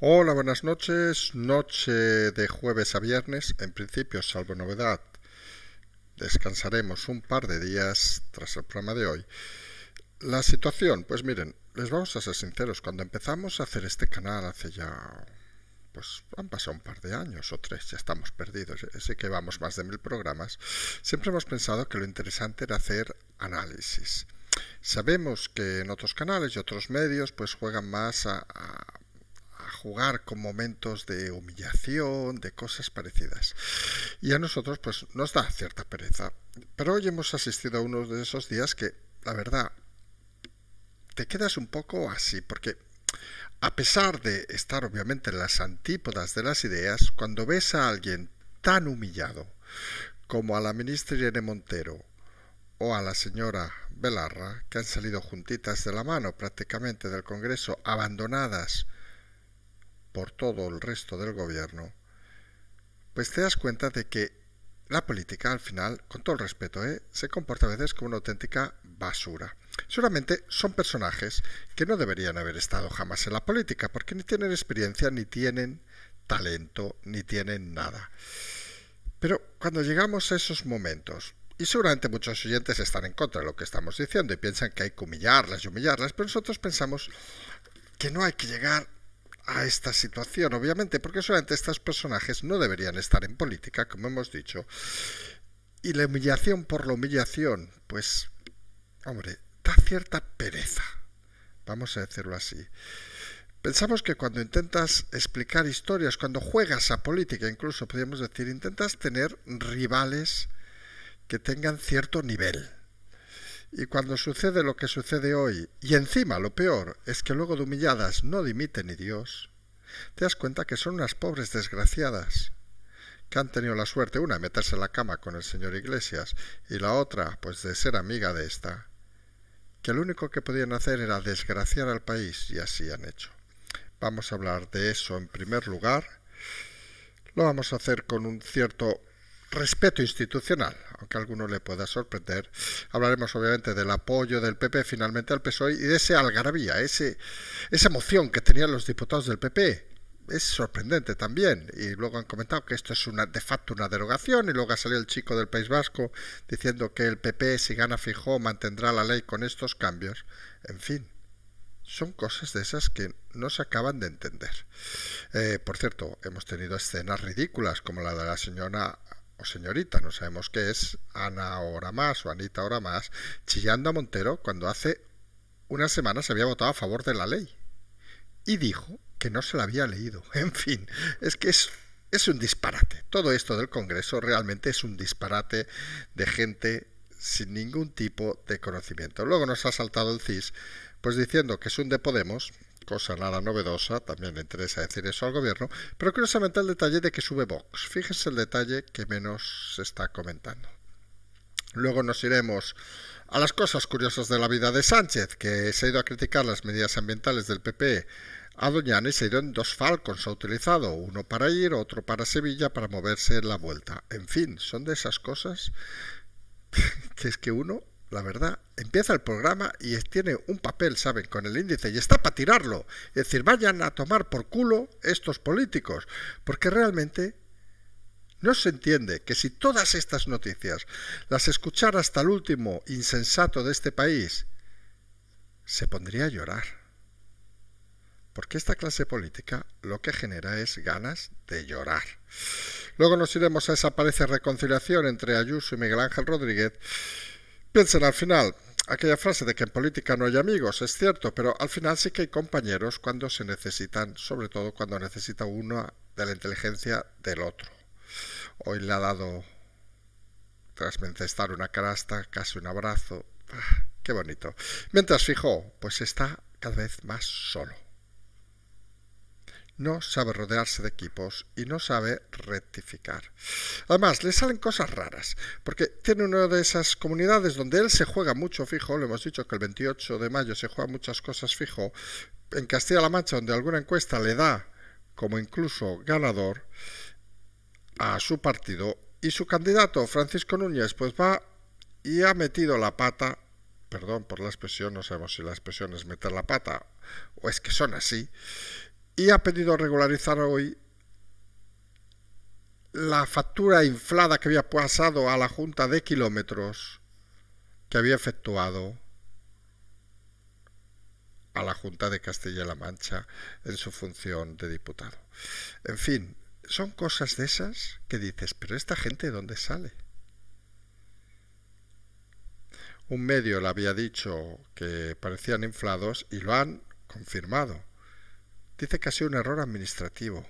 Hola, buenas noches. Noche de jueves a viernes. En principio, salvo novedad, descansaremos un par de días tras el programa de hoy. La situación, pues miren, les vamos a ser sinceros. Cuando empezamos a hacer este canal hace ya... Pues han pasado un par de años o tres, ya estamos perdidos. Sé que vamos más de mil programas. Siempre hemos pensado que lo interesante era hacer análisis. Sabemos que en otros canales y otros medios pues juegan más a, a jugar con momentos de humillación, de cosas parecidas. Y a nosotros pues nos da cierta pereza. Pero hoy hemos asistido a uno de esos días que, la verdad, te quedas un poco así, porque a pesar de estar obviamente en las antípodas de las ideas, cuando ves a alguien tan humillado como a la ministra Irene Montero o a la señora Belarra, que han salido juntitas de la mano prácticamente del Congreso, abandonadas por todo el resto del gobierno, pues te das cuenta de que la política al final, con todo el respeto, ¿eh? se comporta a veces como una auténtica basura. Seguramente son personajes que no deberían haber estado jamás en la política, porque ni tienen experiencia, ni tienen talento, ni tienen nada. Pero cuando llegamos a esos momentos, y seguramente muchos oyentes están en contra de lo que estamos diciendo y piensan que hay que humillarlas y humillarlas, pero nosotros pensamos que no hay que llegar a esta situación, obviamente, porque solamente estos personajes no deberían estar en política, como hemos dicho. Y la humillación por la humillación, pues, hombre, da cierta pereza, vamos a decirlo así. Pensamos que cuando intentas explicar historias, cuando juegas a política, incluso podríamos decir, intentas tener rivales que tengan cierto nivel y cuando sucede lo que sucede hoy, y encima lo peor es que luego de humilladas no dimite ni Dios, te das cuenta que son unas pobres desgraciadas que han tenido la suerte una de meterse en la cama con el señor Iglesias y la otra pues de ser amiga de esta, que lo único que podían hacer era desgraciar al país y así han hecho. Vamos a hablar de eso en primer lugar. Lo vamos a hacer con un cierto respeto institucional, aunque a alguno le pueda sorprender. Hablaremos obviamente del apoyo del PP finalmente al PSOE y de ese algarabía, ese, esa emoción que tenían los diputados del PP. Es sorprendente también. Y luego han comentado que esto es una, de facto una derogación. Y luego ha salido el chico del País Vasco diciendo que el PP, si gana fijo mantendrá la ley con estos cambios. En fin, son cosas de esas que no se acaban de entender. Eh, por cierto, hemos tenido escenas ridículas como la de la señora o pues, señorita, no sabemos qué es, Ana ahora Más o Anita ahora Más, chillando a Montero cuando hace una semana se había votado a favor de la ley. Y dijo que no se la había leído. En fin, es que es, es un disparate. Todo esto del Congreso realmente es un disparate de gente sin ningún tipo de conocimiento. Luego nos ha saltado el CIS, pues diciendo que es un de Podemos, cosa nada novedosa, también le interesa decir eso al gobierno, pero curiosamente el detalle de que sube Vox. Fíjense el detalle que menos se está comentando. Luego nos iremos a las cosas curiosas de la vida de Sánchez, que se ha ido a criticar las medidas ambientales del PP a Doñana y se en dos Falcons ha utilizado, uno para ir, otro para Sevilla para moverse en la vuelta. En fin, son de esas cosas que es que uno la verdad, empieza el programa y tiene un papel, ¿saben?, con el índice y está para tirarlo. Es decir, vayan a tomar por culo estos políticos, porque realmente no se entiende que si todas estas noticias las escuchara hasta el último insensato de este país, se pondría a llorar. Porque esta clase política lo que genera es ganas de llorar. Luego nos iremos a esa parece reconciliación entre Ayuso y Miguel Ángel Rodríguez Piensen al final, aquella frase de que en política no hay amigos, es cierto, pero al final sí que hay compañeros cuando se necesitan, sobre todo cuando necesita uno de la inteligencia del otro. Hoy le ha dado, tras mencestar una carasta casi un abrazo. Ah, ¡Qué bonito! Mientras fijo, pues está cada vez más solo no sabe rodearse de equipos y no sabe rectificar. Además, le salen cosas raras, porque tiene una de esas comunidades donde él se juega mucho fijo, le hemos dicho que el 28 de mayo se juega muchas cosas fijo, en Castilla-La Mancha, donde alguna encuesta le da como incluso ganador a su partido, y su candidato, Francisco Núñez, pues va y ha metido la pata perdón por la expresión, no sabemos si la expresión es meter la pata o es que son así, y ha pedido regularizar hoy la factura inflada que había pasado a la Junta de Kilómetros que había efectuado a la Junta de Castilla-La Mancha en su función de diputado. En fin, son cosas de esas que dices, pero esta gente dónde sale? Un medio le había dicho que parecían inflados y lo han confirmado. Dice que ha sido un error administrativo.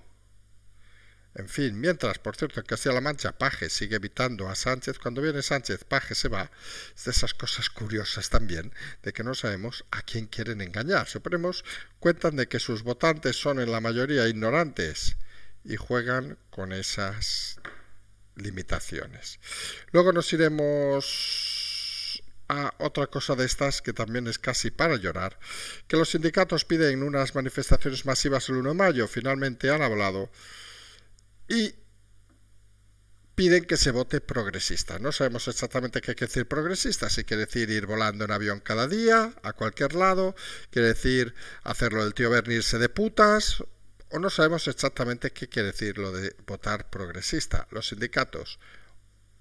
En fin, mientras, por cierto, que Castilla-La Mancha, Paje sigue evitando a Sánchez. Cuando viene Sánchez, Paje se va. Es de esas cosas curiosas también, de que no sabemos a quién quieren engañar. Supremos cuentan de que sus votantes son en la mayoría ignorantes y juegan con esas limitaciones. Luego nos iremos a otra cosa de estas que también es casi para llorar, que los sindicatos piden unas manifestaciones masivas el 1 de mayo, finalmente han hablado, y piden que se vote progresista. No sabemos exactamente qué quiere decir progresista, si quiere decir ir volando en avión cada día, a cualquier lado, quiere decir hacerlo el tío vernirse de putas, o no sabemos exactamente qué quiere decir lo de votar progresista. Los sindicatos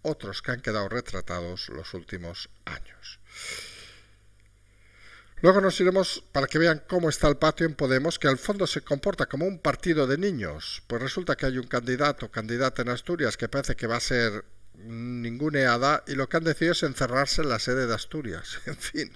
otros que han quedado retratados los últimos años. Luego nos iremos para que vean cómo está el patio en Podemos, que al fondo se comporta como un partido de niños. Pues resulta que hay un candidato o candidata en Asturias que parece que va a ser ninguneada y lo que han decidido es encerrarse en la sede de Asturias. En fin,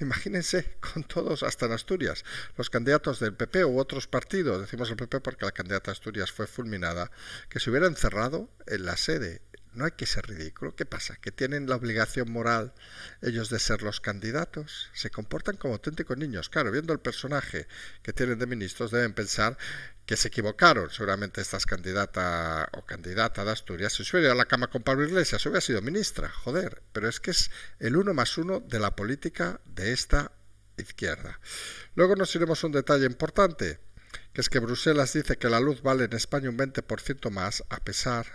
imagínense con todos hasta en Asturias. Los candidatos del PP u otros partidos, decimos el PP porque la candidata de Asturias fue fulminada, que se hubiera encerrado en la sede no hay que ser ridículo. ¿Qué pasa? ¿Que tienen la obligación moral ellos de ser los candidatos? Se comportan como auténticos niños. Claro, viendo el personaje que tienen de ministros, deben pensar que se equivocaron. Seguramente estas candidata o candidata de Asturias, si se hubiera a la cama con Pablo Iglesias, hubiera sido ministra. Joder, pero es que es el uno más uno de la política de esta izquierda. Luego nos iremos a un detalle importante, que es que Bruselas dice que la luz vale en España un 20% más, a pesar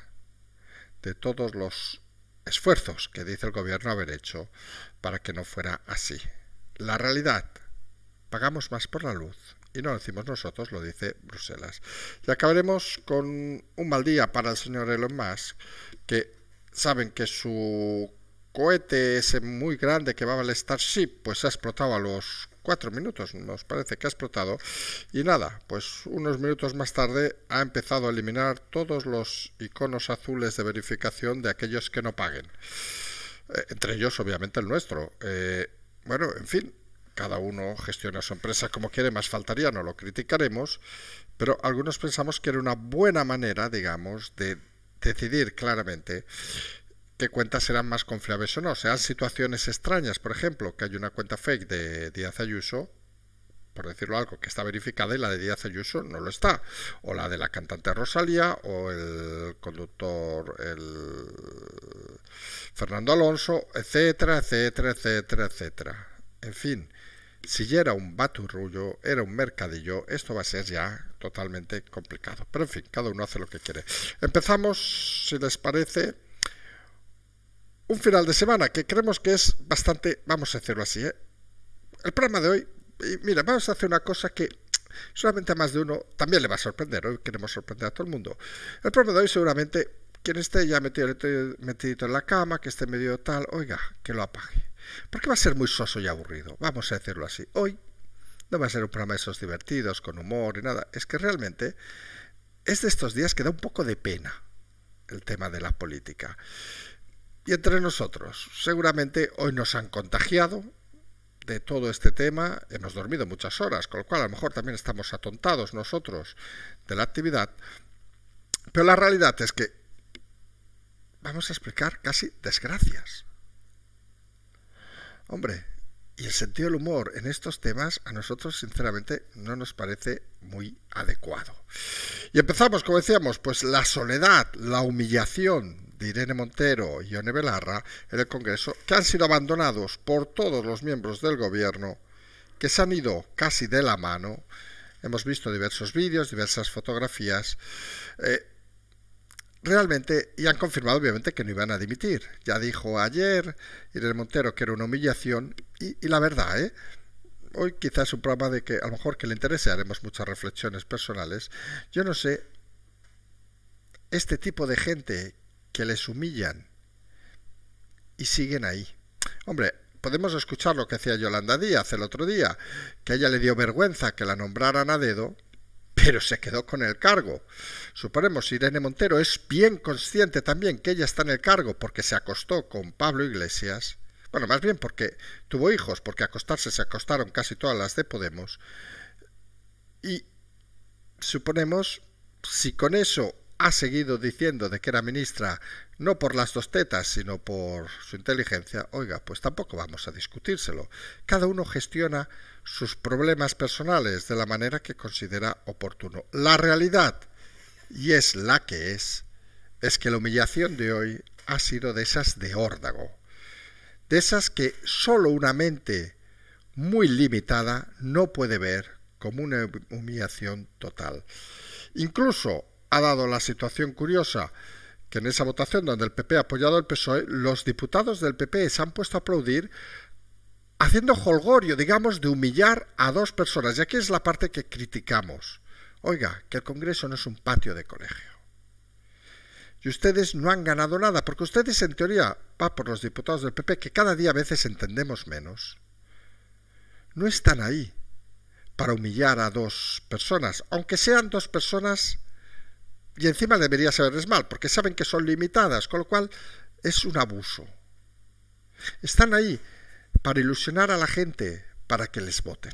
de todos los esfuerzos que dice el gobierno haber hecho para que no fuera así. La realidad, pagamos más por la luz. Y no lo decimos nosotros, lo dice Bruselas. Y acabaremos con un mal día para el señor Elon Musk, que saben que su cohete ese muy grande que va al Starship, pues ha explotado a los cuatro minutos, nos parece que ha explotado. Y nada, pues unos minutos más tarde ha empezado a eliminar todos los iconos azules de verificación de aquellos que no paguen. Eh, entre ellos, obviamente, el nuestro. Eh, bueno, en fin, cada uno gestiona su empresa como quiere, más faltaría, no lo criticaremos, pero algunos pensamos que era una buena manera, digamos, de decidir claramente qué cuentas serán más confiables o no. Sean situaciones extrañas, por ejemplo, que hay una cuenta fake de Díaz Ayuso, por decirlo algo, que está verificada y la de Díaz Ayuso no lo está. O la de la cantante Rosalía, o el conductor el Fernando Alonso, etcétera, etcétera, etcétera, etcétera. En fin, si ya era un baturrullo, era un mercadillo, esto va a ser ya totalmente complicado. Pero en fin, cada uno hace lo que quiere. Empezamos, si les parece un final de semana que creemos que es bastante, vamos a hacerlo así, ¿eh? El programa de hoy, mira, vamos a hacer una cosa que solamente a más de uno también le va a sorprender, hoy queremos sorprender a todo el mundo. El programa de hoy seguramente quien esté ya metido, metido en la cama, que esté medio tal, oiga, que lo apague. Porque va a ser muy soso y aburrido, vamos a hacerlo así. Hoy no va a ser un programa de esos divertidos, con humor y nada, es que realmente es de estos días que da un poco de pena el tema de la política. Y entre nosotros, seguramente hoy nos han contagiado de todo este tema, hemos dormido muchas horas, con lo cual a lo mejor también estamos atontados nosotros de la actividad, pero la realidad es que vamos a explicar casi desgracias. Hombre, y el sentido del humor en estos temas a nosotros sinceramente no nos parece muy adecuado. Y empezamos, como decíamos, pues la soledad, la humillación, Irene Montero y One Belarra en el Congreso, que han sido abandonados por todos los miembros del gobierno, que se han ido casi de la mano. Hemos visto diversos vídeos, diversas fotografías. Eh, realmente, y han confirmado obviamente que no iban a dimitir. Ya dijo ayer Irene Montero que era una humillación, y, la verdad, ¿eh? hoy quizás un programa de que a lo mejor que le interese, haremos muchas reflexiones personales. Yo no sé, este tipo de gente que les humillan y siguen ahí. Hombre, podemos escuchar lo que hacía Yolanda Díaz el otro día, que a ella le dio vergüenza que la nombraran a dedo, pero se quedó con el cargo. Suponemos Irene Montero es bien consciente también que ella está en el cargo porque se acostó con Pablo Iglesias, bueno, más bien porque tuvo hijos, porque acostarse se acostaron casi todas las de Podemos, y suponemos si con eso ha seguido diciendo de que era ministra no por las dos tetas, sino por su inteligencia, oiga, pues tampoco vamos a discutírselo. Cada uno gestiona sus problemas personales de la manera que considera oportuno. La realidad, y es la que es, es que la humillación de hoy ha sido de esas de órdago, de esas que solo una mente muy limitada no puede ver como una humillación total. Incluso ha dado la situación curiosa que en esa votación donde el PP ha apoyado al PSOE, los diputados del PP se han puesto a aplaudir haciendo holgorio, digamos, de humillar a dos personas. Y aquí es la parte que criticamos. Oiga, que el Congreso no es un patio de colegio. Y ustedes no han ganado nada, porque ustedes en teoría, va por los diputados del PP, que cada día a veces entendemos menos, no están ahí para humillar a dos personas, aunque sean dos personas y encima debería saberles mal, porque saben que son limitadas, con lo cual es un abuso. Están ahí para ilusionar a la gente para que les voten.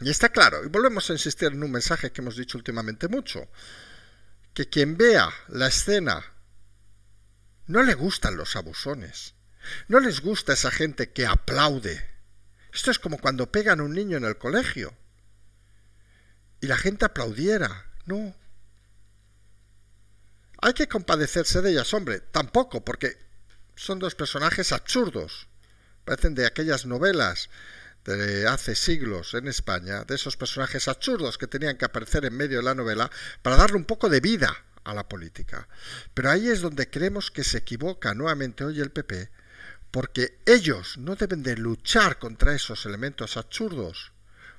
Y está claro, y volvemos a insistir en un mensaje que hemos dicho últimamente mucho, que quien vea la escena no le gustan los abusones, no les gusta esa gente que aplaude. Esto es como cuando pegan a un niño en el colegio y la gente aplaudiera. No, hay que compadecerse de ellas, hombre, tampoco, porque son dos personajes absurdos. Parecen de aquellas novelas de hace siglos en España, de esos personajes absurdos que tenían que aparecer en medio de la novela para darle un poco de vida a la política. Pero ahí es donde creemos que se equivoca nuevamente hoy el PP, porque ellos no deben de luchar contra esos elementos absurdos,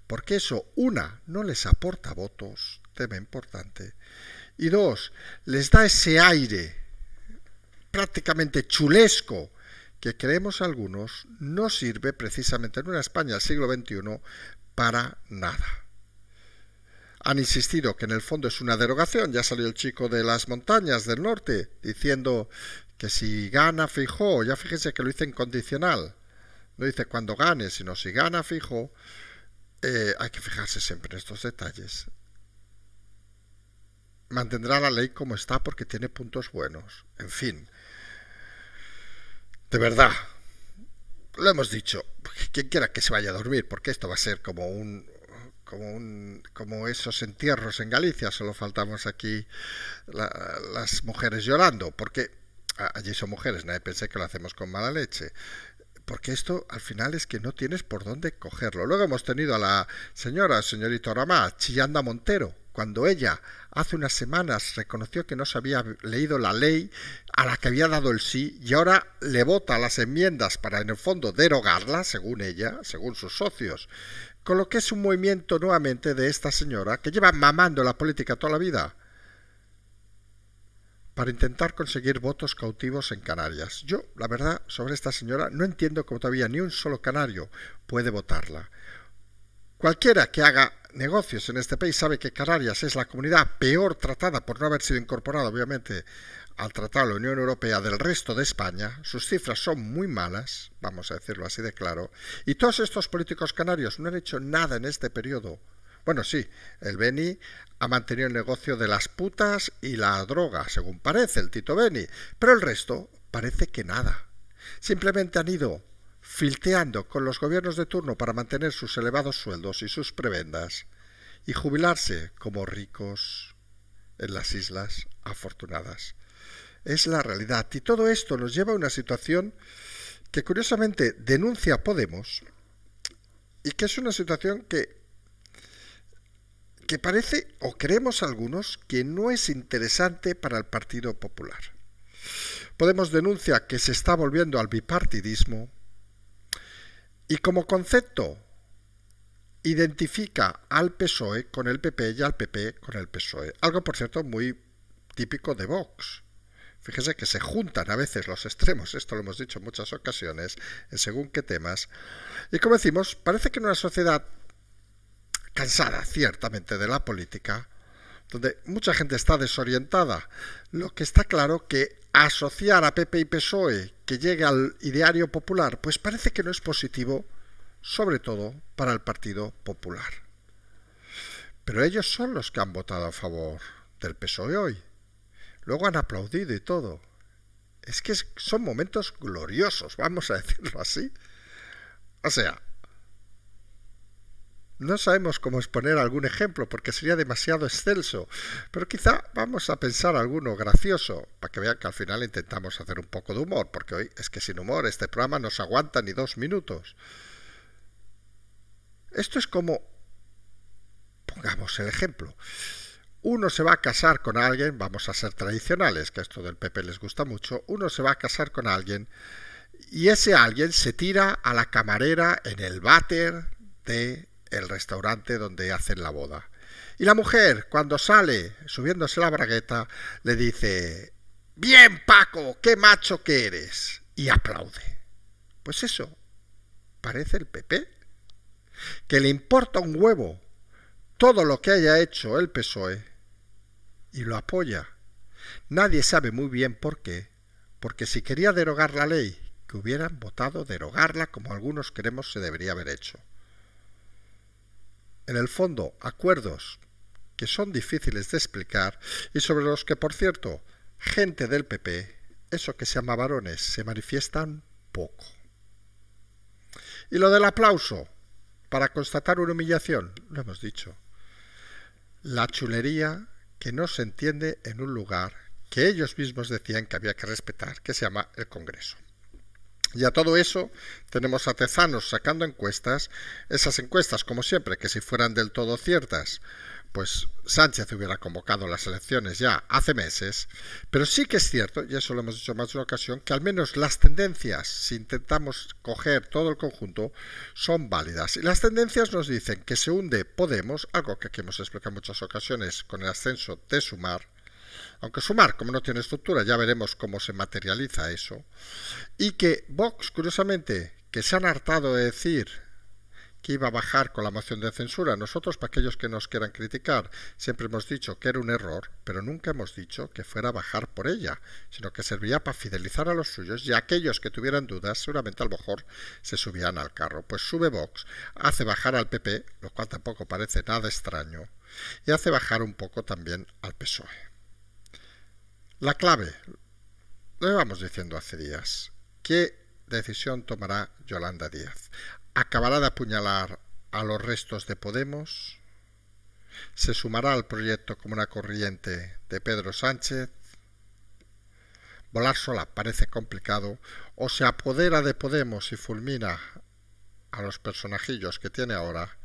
porque eso, una, no les aporta votos, tema importante, y dos, les da ese aire prácticamente chulesco que creemos algunos no sirve precisamente en una España del siglo XXI para nada. Han insistido que en el fondo es una derogación, ya salió el chico de las montañas del norte diciendo que si gana fijo, ya fíjense que lo dice condicional, no dice cuando gane, sino si gana fijo, eh, hay que fijarse siempre en estos detalles mantendrá la ley como está porque tiene puntos buenos. En fin, de verdad, lo hemos dicho, quien quiera que se vaya a dormir, porque esto va a ser como un como un como esos entierros en Galicia, solo faltamos aquí las mujeres llorando, porque allí son mujeres, nadie pensé que lo hacemos con mala leche. Porque esto al final es que no tienes por dónde cogerlo. Luego hemos tenido a la señora, Señorito Ramá, Chillanda Montero, cuando ella hace unas semanas reconoció que no se había leído la ley a la que había dado el sí y ahora le vota las enmiendas para en el fondo derogarla, según ella, según sus socios. Con lo que es un movimiento nuevamente de esta señora que lleva mamando la política toda la vida para intentar conseguir votos cautivos en Canarias. Yo, la verdad, sobre esta señora no entiendo cómo todavía ni un solo canario puede votarla. Cualquiera que haga negocios en este país sabe que Canarias es la comunidad peor tratada por no haber sido incorporada, obviamente, al Tratado de la Unión Europea del resto de España. Sus cifras son muy malas, vamos a decirlo así de claro. Y todos estos políticos canarios no han hecho nada en este periodo. Bueno, sí, el Beni ha mantenido el negocio de las putas y la droga, según parece el Tito Beni, pero el resto parece que nada. Simplemente han ido filteando con los gobiernos de turno para mantener sus elevados sueldos y sus prebendas, y jubilarse como ricos en las islas afortunadas. Es la realidad. Y todo esto nos lleva a una situación que curiosamente denuncia Podemos y que es una situación que, que parece, o creemos algunos, que no es interesante para el Partido Popular. Podemos denuncia que se está volviendo al bipartidismo, y como concepto, identifica al PSOE con el PP y al PP con el PSOE. Algo, por cierto, muy típico de Vox. Fíjese que se juntan a veces los extremos, esto lo hemos dicho en muchas ocasiones, según qué temas. Y como decimos, parece que en una sociedad cansada, ciertamente, de la política, donde mucha gente está desorientada, lo que está claro que asociar a PP y PSOE que llegue al ideario popular, pues parece que no es positivo, sobre todo para el Partido Popular. Pero ellos son los que han votado a favor del PSOE hoy. Luego han aplaudido y todo. Es que son momentos gloriosos, vamos a decirlo así. O sea, no sabemos cómo exponer algún ejemplo porque sería demasiado excelso, pero quizá vamos a pensar alguno gracioso, para que vean que al final intentamos hacer un poco de humor, porque hoy es que sin humor este programa no se aguanta ni dos minutos. Esto es como... Pongamos el ejemplo. Uno se va a casar con alguien, vamos a ser tradicionales, que esto del PP les gusta mucho, uno se va a casar con alguien y ese alguien se tira a la camarera en el váter de el restaurante donde hacen la boda. Y la mujer, cuando sale, subiéndose la bragueta, le dice, Bien, Paco, qué macho que eres. Y aplaude. Pues eso, parece el PP, que le importa un huevo todo lo que haya hecho el PSOE y lo apoya. Nadie sabe muy bien por qué, porque si quería derogar la ley, que hubieran votado derogarla como algunos creemos se debería haber hecho en el fondo, acuerdos que son difíciles de explicar y sobre los que, por cierto, gente del PP, eso que se llama varones, se manifiestan poco. Y lo del aplauso, para constatar una humillación, lo hemos dicho. La chulería que no se entiende en un lugar que ellos mismos decían que había que respetar, que se llama el Congreso. Y a todo eso tenemos a Tezanos sacando encuestas, esas encuestas como siempre, que si fueran del todo ciertas, pues Sánchez hubiera convocado las elecciones ya hace meses, pero sí que es cierto, y eso lo hemos dicho más de una ocasión, que al menos las tendencias, si intentamos coger todo el conjunto, son válidas. Y las tendencias nos dicen que se hunde Podemos, algo que aquí hemos explicado en muchas ocasiones con el ascenso de Sumar, aunque sumar, como no tiene estructura, ya veremos cómo se materializa eso, y que Vox, curiosamente, que se han hartado de decir que iba a bajar con la moción de censura. Nosotros, para aquellos que nos quieran criticar, siempre hemos dicho que era un error, pero nunca hemos dicho que fuera a bajar por ella, sino que servía para fidelizar a los suyos y a aquellos que tuvieran dudas, seguramente a lo mejor se subían al carro. Pues sube Vox, hace bajar al PP, lo cual tampoco parece nada extraño, y hace bajar un poco también al PSOE. La clave, lo íbamos diciendo hace días, ¿qué decisión tomará Yolanda Díaz? ¿Acabará de apuñalar a los restos de Podemos? ¿Se sumará al proyecto como una corriente de Pedro Sánchez? Volar sola parece complicado, o se apodera de Podemos y fulmina a los personajillos que tiene ahora,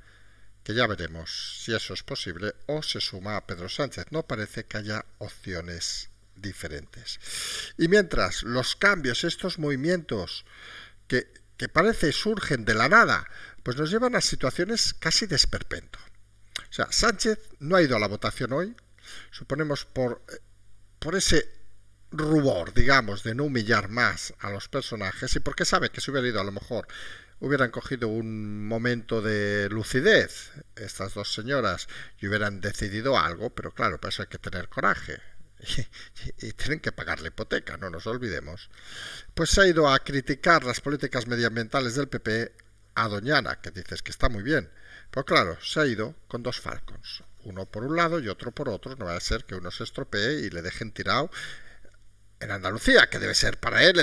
que ya veremos si eso es posible, o se suma a Pedro Sánchez. No parece que haya opciones diferentes. Y mientras los cambios, estos movimientos que, que parece surgen de la nada, pues nos llevan a situaciones casi de O sea, Sánchez no ha ido a la votación hoy, suponemos por, eh, por ese rubor, digamos, de no humillar más a los personajes y porque sabe que si hubiera ido a lo mejor hubieran cogido un momento de lucidez estas dos señoras y hubieran decidido algo, pero claro, para eso hay que tener coraje. y tienen que pagar la hipoteca, no nos olvidemos, pues se ha ido a criticar las políticas medioambientales del PP a Doñana, que dices que está muy bien. Pues claro, se ha ido con dos Falcons, uno por un lado y otro por otro, no va a ser que uno se estropee y le dejen tirado en Andalucía, que debe ser para él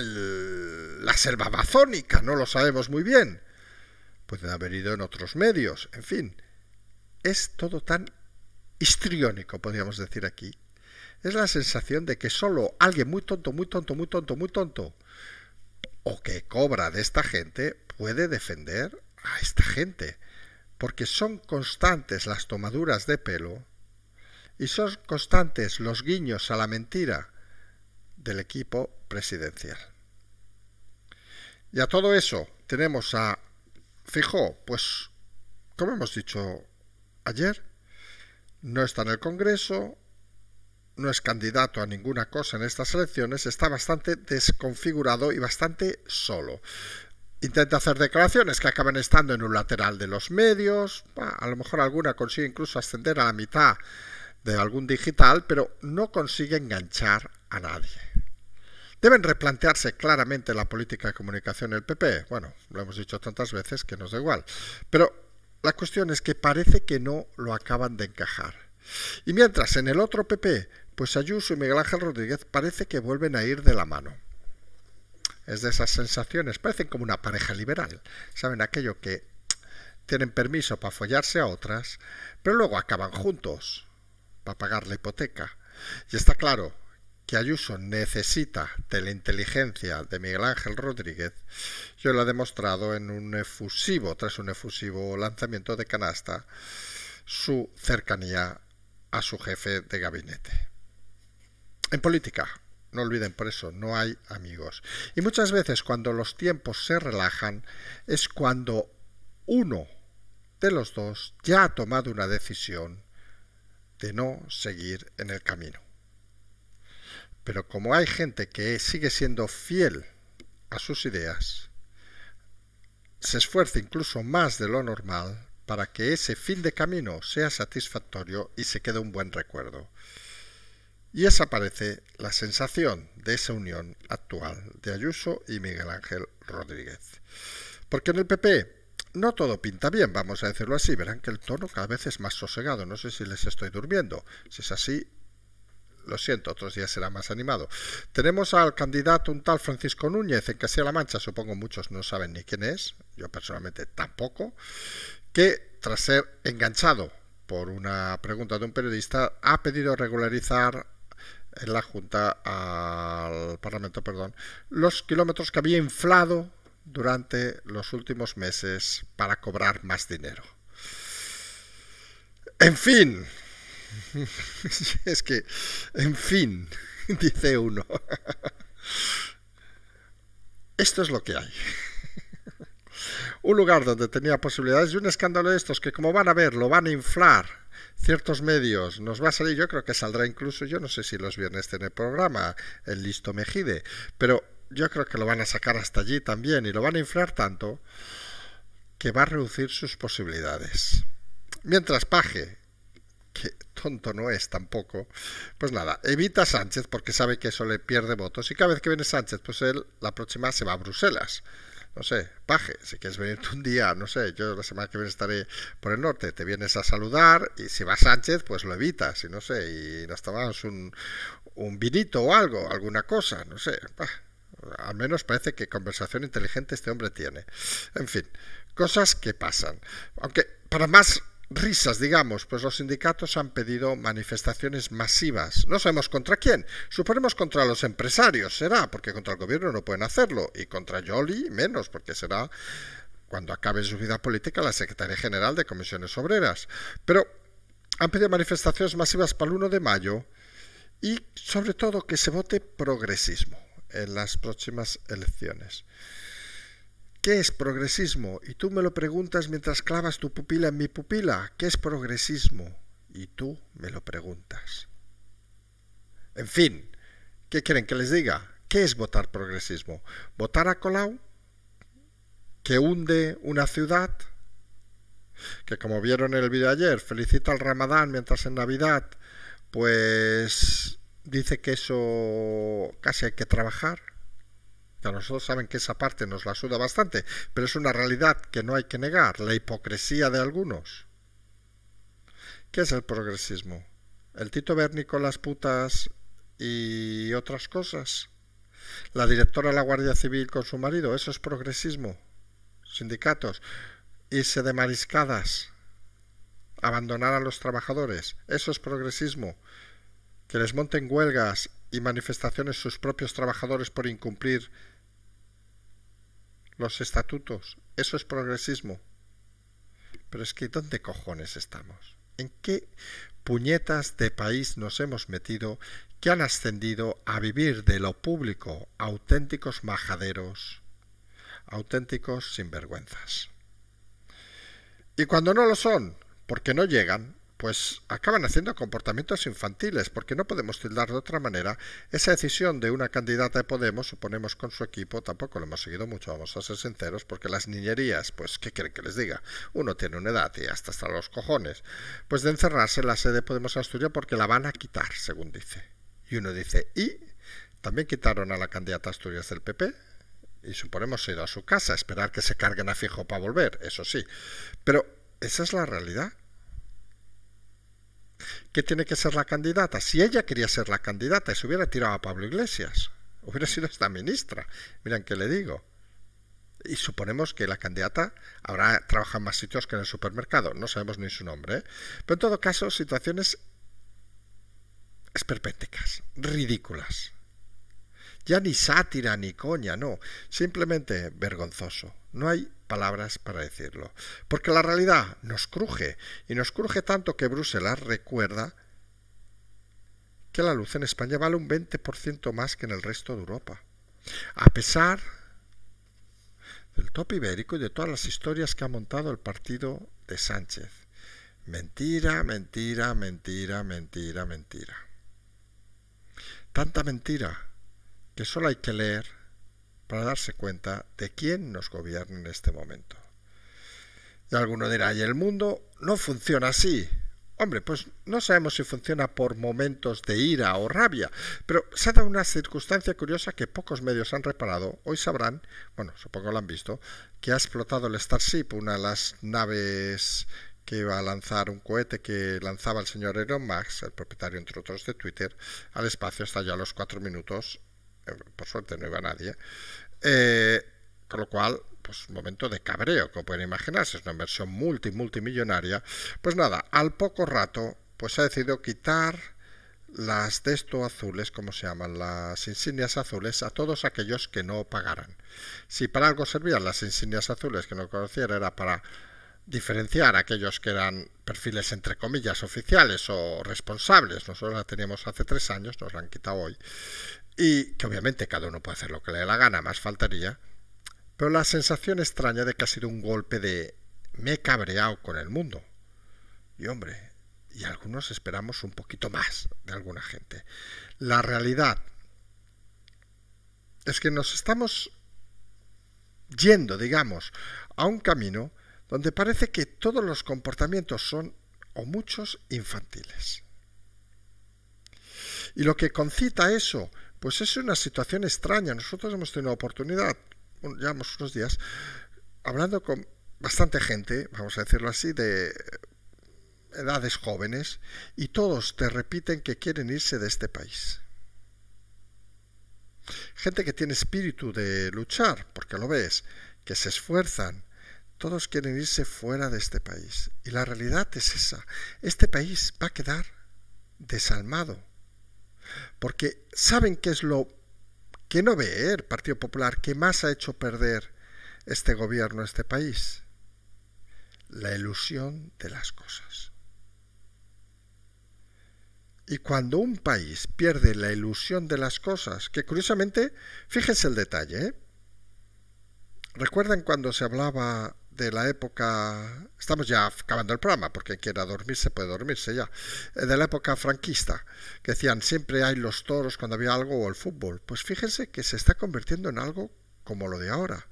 la selva amazónica, no lo sabemos muy bien. Pueden haber ido en otros medios, en fin. Es todo tan histriónico, podríamos decir aquí, es la sensación de que solo alguien muy tonto, muy tonto, muy tonto, muy tonto, o que cobra de esta gente, puede defender a esta gente. Porque son constantes las tomaduras de pelo y son constantes los guiños a la mentira del equipo presidencial. Y a todo eso tenemos a Fijo, pues, como hemos dicho ayer, no está en el Congreso, no es candidato a ninguna cosa en estas elecciones, está bastante desconfigurado y bastante solo. Intenta hacer declaraciones que acaban estando en un lateral de los medios, a lo mejor alguna consigue incluso ascender a la mitad de algún digital, pero no consigue enganchar a nadie. Deben replantearse claramente la política de comunicación del PP. Bueno, lo hemos dicho tantas veces que nos da igual. Pero la cuestión es que parece que no lo acaban de encajar. Y mientras en el otro PP pues Ayuso y Miguel Ángel Rodríguez parece que vuelven a ir de la mano. Es de esas sensaciones, parecen como una pareja liberal, saben aquello que tienen permiso para follarse a otras, pero luego acaban juntos para pagar la hipoteca. Y está claro que Ayuso necesita de la inteligencia de Miguel Ángel Rodríguez, yo lo he demostrado en un efusivo, tras un efusivo lanzamiento de canasta, su cercanía a su jefe de gabinete. En política, no olviden por eso, no hay amigos. Y muchas veces cuando los tiempos se relajan es cuando uno de los dos ya ha tomado una decisión de no seguir en el camino. Pero como hay gente que sigue siendo fiel a sus ideas, se esfuerza incluso más de lo normal para que ese fin de camino sea satisfactorio y se quede un buen recuerdo. Y esa parece la sensación de esa unión actual de Ayuso y Miguel Ángel Rodríguez. Porque en el PP no todo pinta bien, vamos a decirlo así. Verán que el tono cada vez es más sosegado. No sé si les estoy durmiendo. Si es así, lo siento, otros días será más animado. Tenemos al candidato un tal Francisco Núñez en Castilla-La Mancha, supongo muchos no saben ni quién es, yo personalmente tampoco, que tras ser enganchado por una pregunta de un periodista ha pedido regularizar en la Junta al Parlamento, perdón, los kilómetros que había inflado durante los últimos meses para cobrar más dinero. En fin, es que, en fin, dice uno. Esto es lo que hay. Un lugar donde tenía posibilidades y un escándalo de estos que como van a ver lo van a inflar ciertos medios. Nos va a salir, yo creo que saldrá incluso, yo no sé si los viernes tiene programa, el listo Mejide, pero yo creo que lo van a sacar hasta allí también y lo van a inflar tanto que va a reducir sus posibilidades. Mientras Paje, que tonto no es tampoco, pues nada, evita Sánchez porque sabe que eso le pierde votos y cada vez que viene Sánchez, pues él la próxima se va a Bruselas no sé, paje, si quieres venirte un día, no sé, yo la semana que viene estaré por el norte, te vienes a saludar y si va Sánchez, pues lo evitas y no sé, y nos tomamos un, un vinito o algo, alguna cosa, no sé, al menos parece que conversación inteligente este hombre tiene. En fin, cosas que pasan. Aunque para más risas, digamos, pues los sindicatos han pedido manifestaciones masivas. No sabemos contra quién. Suponemos contra los empresarios, será, porque contra el gobierno no pueden hacerlo, y contra Joly, menos, porque será cuando acabe su vida política la secretaria general de comisiones obreras. Pero han pedido manifestaciones masivas para el 1 de mayo y sobre todo que se vote progresismo en las próximas elecciones. ¿Qué es progresismo? Y tú me lo preguntas mientras clavas tu pupila en mi pupila. ¿Qué es progresismo? Y tú me lo preguntas. En fin, ¿qué quieren que les diga? ¿Qué es votar progresismo? ¿Votar a Colau? ¿Que hunde una ciudad? Que como vieron en el vídeo ayer, felicita al Ramadán mientras en Navidad, pues dice que eso casi hay que trabajar nosotros saben que esa parte nos la suda bastante, pero es una realidad que no hay que negar, la hipocresía de algunos. ¿Qué es el progresismo? ¿El Tito Berni con las putas y otras cosas? ¿La directora de la Guardia Civil con su marido? ¿Eso es progresismo? ¿Sindicatos? ¿Irse de mariscadas? ¿Abandonar a los trabajadores? ¿Eso es progresismo? ¿Que les monten huelgas y manifestaciones sus propios trabajadores por incumplir los estatutos, eso es progresismo. Pero es que ¿dónde cojones estamos? ¿En qué puñetas de país nos hemos metido que han ascendido a vivir de lo público auténticos majaderos, auténticos sinvergüenzas? Y cuando no lo son, porque no llegan, pues acaban haciendo comportamientos infantiles, porque no podemos tildar de otra manera esa decisión de una candidata de Podemos, suponemos con su equipo, tampoco lo hemos seguido mucho, vamos a ser sinceros, porque las niñerías, pues, ¿qué quieren que les diga? Uno tiene una edad y hasta hasta los cojones, pues de encerrarse en la sede de Podemos Asturias porque la van a quitar, según dice. Y uno dice, ¿y? También quitaron a la candidata Asturias del PP, y suponemos ir a su casa, a esperar que se carguen a fijo para volver, eso sí. Pero esa es la realidad. ¿Qué tiene que ser la candidata? Si ella quería ser la candidata y se hubiera tirado a Pablo Iglesias, hubiera sido esta ministra. Miren qué le digo. Y suponemos que la candidata ahora trabaja en más sitios que en el supermercado. No sabemos ni su nombre. ¿eh? Pero en todo caso, situaciones esperpénticas, ridículas. Ya ni sátira ni coña, no. Simplemente vergonzoso. No hay palabras para decirlo. Porque la realidad nos cruje, y nos cruje tanto que Bruselas recuerda que la luz en España vale un 20% más que en el resto de Europa. A pesar del top ibérico y de todas las historias que ha montado el partido de Sánchez. Mentira, mentira, mentira, mentira, mentira. Tanta mentira que solo hay que leer para darse cuenta de quién nos gobierna en este momento. Y alguno dirá, y el mundo no funciona así. Hombre, pues no sabemos si funciona por momentos de ira o rabia, pero se ha dado una circunstancia curiosa que pocos medios han reparado. Hoy sabrán, bueno, supongo lo han visto, que ha explotado el Starship, una de las naves que iba a lanzar un cohete que lanzaba el señor Elon Max, el propietario entre otros de Twitter, al espacio hasta ya los cuatro minutos por suerte no iba nadie, eh, con lo cual, pues un momento de cabreo, como pueden imaginarse, es una inversión multimillonaria. Pues nada, al poco rato, pues ha decidido quitar las de azules, como se llaman, las insignias azules, a todos aquellos que no pagaran. Si para algo servían las insignias azules que no conociera, era para diferenciar a aquellos que eran perfiles entre comillas oficiales o responsables. Nosotros la teníamos hace tres años, nos la han quitado hoy y que obviamente cada uno puede hacer lo que le dé la gana, más faltaría, pero la sensación extraña de que ha sido un golpe de me he cabreado con el mundo. Y hombre, y algunos esperamos un poquito más de alguna gente. La realidad es que nos estamos yendo, digamos, a un camino donde parece que todos los comportamientos son, o muchos, infantiles. Y lo que concita eso pues es una situación extraña. Nosotros hemos tenido oportunidad, llevamos unos días, hablando con bastante gente, vamos a decirlo así, de edades jóvenes, y todos te repiten que quieren irse de este país. Gente que tiene espíritu de luchar, porque lo ves, que se esfuerzan. Todos quieren irse fuera de este país. Y la realidad es esa. Este país va a quedar desalmado porque saben qué es lo que no ve el Partido Popular, que más ha hecho perder este gobierno, este país. La ilusión de las cosas. Y cuando un país pierde la ilusión de las cosas, que curiosamente, fíjense el detalle, ¿eh? ¿Recuerdan cuando se hablaba de la época, estamos ya acabando el programa, porque quiera dormirse puede dormirse ya, eh, de la época franquista, que decían siempre hay los toros cuando había algo o el fútbol. Pues fíjense que se está convirtiendo en algo como lo de ahora.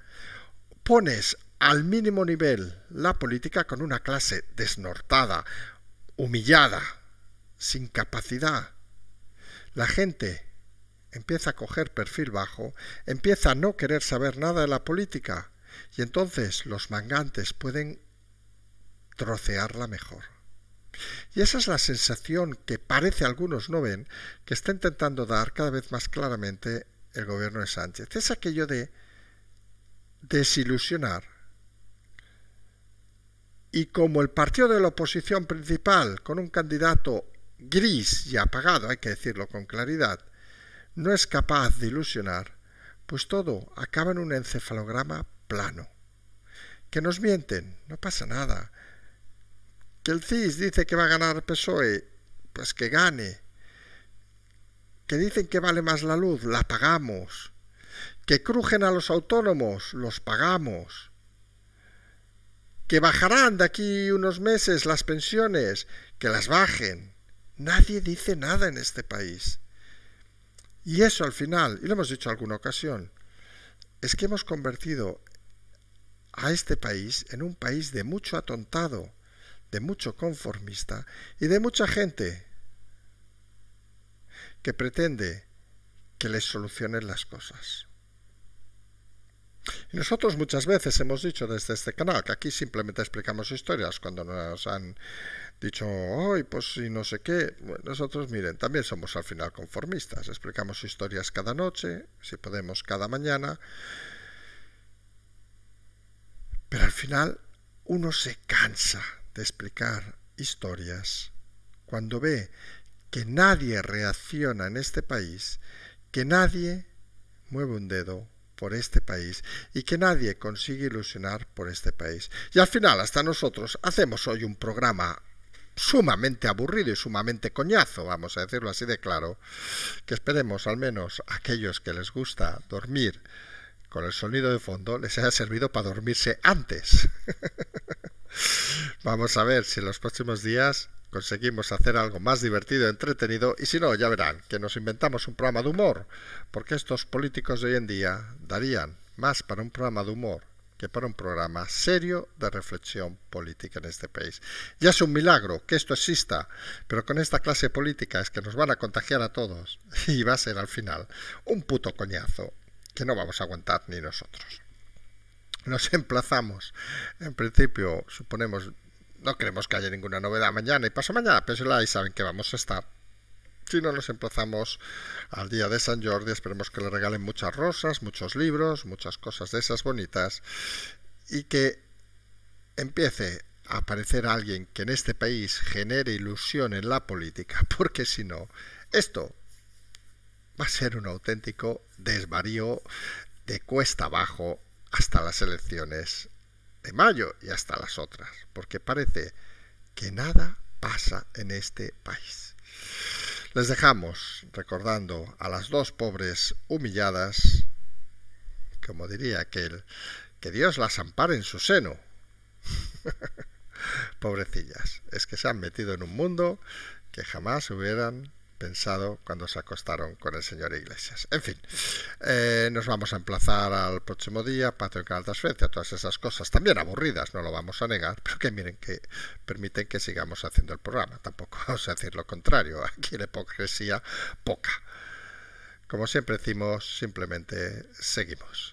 Pones al mínimo nivel la política con una clase desnortada, humillada, sin capacidad. La gente empieza a coger perfil bajo, empieza a no querer saber nada de la política y entonces los mangantes pueden trocearla mejor. Y esa es la sensación que parece algunos no ven, que está intentando dar cada vez más claramente el gobierno de Sánchez. Es aquello de desilusionar. Y como el partido de la oposición principal, con un candidato gris y apagado, hay que decirlo con claridad, no es capaz de ilusionar, pues todo acaba en un encefalograma plano. Que nos mienten, no pasa nada. Que el CIS dice que va a ganar PSOE, pues que gane. Que dicen que vale más la luz, la pagamos. Que crujen a los autónomos, los pagamos. Que bajarán de aquí unos meses las pensiones, que las bajen. Nadie dice nada en este país. Y eso al final, y lo hemos dicho en alguna ocasión, es que hemos convertido a este país en un país de mucho atontado, de mucho conformista y de mucha gente que pretende que les solucionen las cosas. Y nosotros muchas veces hemos dicho desde este canal que aquí simplemente explicamos historias cuando nos han dicho, hoy pues si no sé qué, nosotros miren, también somos al final conformistas, explicamos historias cada noche, si podemos cada mañana, pero al final uno se cansa de explicar historias cuando ve que nadie reacciona en este país, que nadie mueve un dedo por este país y que nadie consigue ilusionar por este país. Y al final hasta nosotros hacemos hoy un programa sumamente aburrido y sumamente coñazo, vamos a decirlo así de claro, que esperemos al menos a aquellos que les gusta dormir con el sonido de fondo les haya servido para dormirse antes. Vamos a ver si en los próximos días conseguimos hacer algo más divertido, entretenido, y si no, ya verán, que nos inventamos un programa de humor, porque estos políticos de hoy en día darían más para un programa de humor que para un programa serio de reflexión política en este país. Ya es un milagro que esto exista, pero con esta clase política es que nos van a contagiar a todos y va a ser al final un puto coñazo que no vamos a aguantar ni nosotros. Nos emplazamos. En principio, suponemos, no queremos que haya ninguna novedad mañana y paso mañana, pero y saben que vamos a estar. Si no, nos emplazamos al día de San Jordi. Esperemos que le regalen muchas rosas, muchos libros, muchas cosas de esas bonitas y que empiece a aparecer alguien que en este país genere ilusión en la política, porque si no, esto va a ser un auténtico desvarío de cuesta abajo hasta las elecciones de mayo y hasta las otras, porque parece que nada pasa en este país. Les dejamos recordando a las dos pobres humilladas, como diría aquel, que Dios las ampare en su seno. Pobrecillas, es que se han metido en un mundo que jamás hubieran pensado cuando se acostaron con el señor Iglesias. En fin, eh, nos vamos a emplazar al próximo día, Patio de Canal Transferencia, todas esas cosas también aburridas, no lo vamos a negar, pero que miren que permiten que sigamos haciendo el programa. Tampoco vamos a decir lo contrario, aquí la hipocresía poca. Como siempre decimos, simplemente seguimos.